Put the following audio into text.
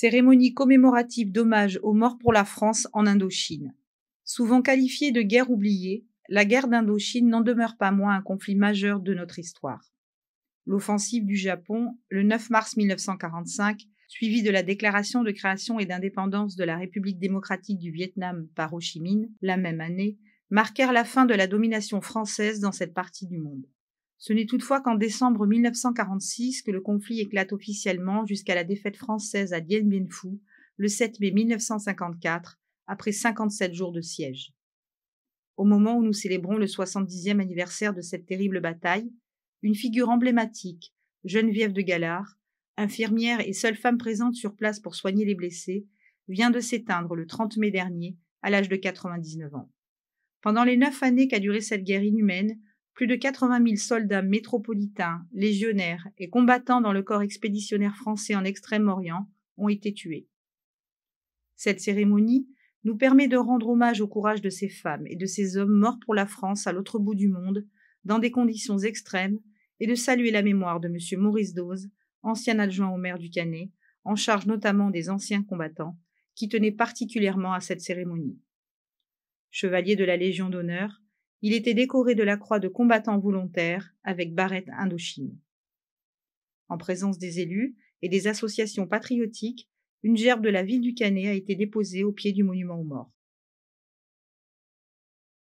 cérémonie commémorative d'hommage aux morts pour la France en Indochine. Souvent qualifiée de guerre oubliée, la guerre d'Indochine n'en demeure pas moins un conflit majeur de notre histoire. L'offensive du Japon, le 9 mars 1945, suivie de la déclaration de création et d'indépendance de la République démocratique du Vietnam par Ho Chi Minh, la même année, marquèrent la fin de la domination française dans cette partie du monde. Ce n'est toutefois qu'en décembre 1946 que le conflit éclate officiellement jusqu'à la défaite française à Dien Bien Phu, le 7 mai 1954, après 57 jours de siège. Au moment où nous célébrons le 70e anniversaire de cette terrible bataille, une figure emblématique, Geneviève de Galard, infirmière et seule femme présente sur place pour soigner les blessés, vient de s'éteindre le 30 mai dernier, à l'âge de 99 ans. Pendant les neuf années qu'a duré cette guerre inhumaine, plus de 80 000 soldats métropolitains, légionnaires et combattants dans le corps expéditionnaire français en Extrême-Orient ont été tués. Cette cérémonie nous permet de rendre hommage au courage de ces femmes et de ces hommes morts pour la France à l'autre bout du monde, dans des conditions extrêmes, et de saluer la mémoire de M. Maurice Dose, ancien adjoint au maire du Canet, en charge notamment des anciens combattants, qui tenait particulièrement à cette cérémonie. Chevalier de la Légion d'honneur, il était décoré de la croix de combattant volontaire avec barrette Indochine. En présence des élus et des associations patriotiques, une gerbe de la ville du Canet a été déposée au pied du monument aux morts.